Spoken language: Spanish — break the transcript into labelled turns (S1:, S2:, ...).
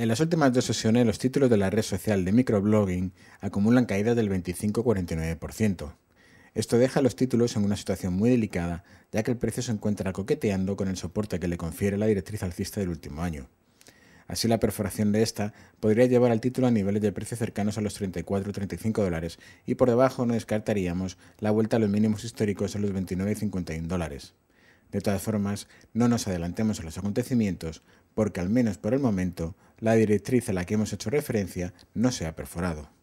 S1: En las últimas dos sesiones, los títulos de la red social de microblogging acumulan caídas del 25-49%. Esto deja a los títulos en una situación muy delicada, ya que el precio se encuentra coqueteando con el soporte que le confiere la directriz alcista del último año. Así, la perforación de esta podría llevar al título a niveles de precio cercanos a los 34-35 dólares y por debajo no descartaríamos la vuelta a los mínimos históricos a los 29-51 dólares. De todas formas, no nos adelantemos a los acontecimientos porque al menos por el momento la directriz a la que hemos hecho referencia no se ha perforado.